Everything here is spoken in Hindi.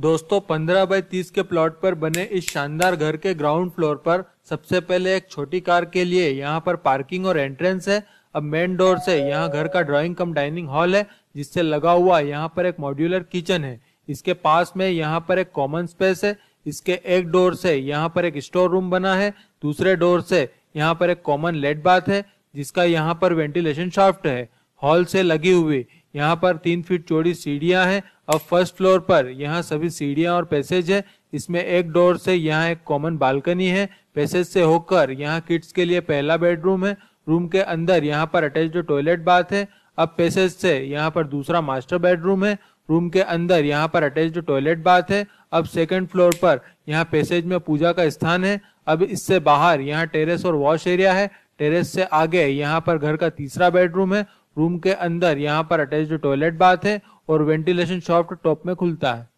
दोस्तों पंद्रह बाई तीस के प्लॉट पर बने इस शानदार घर के ग्राउंड फ्लोर पर सबसे पहले एक छोटी कार के लिए यहाँ पर पार्किंग और एंट्रेंस है अब मेन डोर से यहाँ घर का ड्राइंग कम डाइनिंग हॉल है जिससे लगा हुआ यहाँ पर एक मॉड्यूलर किचन है इसके पास में यहाँ पर एक कॉमन स्पेस है इसके एक डोर से यहाँ पर एक स्टोर रूम बना है दूसरे डोर से यहाँ पर एक कॉमन लेट बाथ है जिसका यहाँ पर वेंटिलेशन शाफ्ट है हॉल से लगी हुई यहाँ पर तीन फीट चौड़ी सीढ़ियां हैं अब फर्स्ट फ्लोर पर यहाँ सभी सीढ़ियां और पैसेज है इसमें एक डोर से यहाँ एक कॉमन बालकनी है पैसेज से होकर यहाँ किड्स के लिए पहला बेडरूम है रूम के अंदर यहाँ पर अटैच टॉयलेट बाथ है अब पैसेज से यहाँ पर दूसरा मास्टर बेडरूम है रूम के अंदर यहाँ पर अटैच टॉयलेट बाथ है अब सेकंड फ्लोर पर यहाँ पैसेज में पूजा का स्थान है अब इससे बाहर यहाँ टेरेस और वॉश एरिया है टेरेस से आगे यहाँ पर घर का तीसरा बेडरूम है रूम के अंदर यहाँ पर अटैच्ड टॉयलेट बाथ है और वेंटिलेशन शॉफ्ट टॉप में खुलता है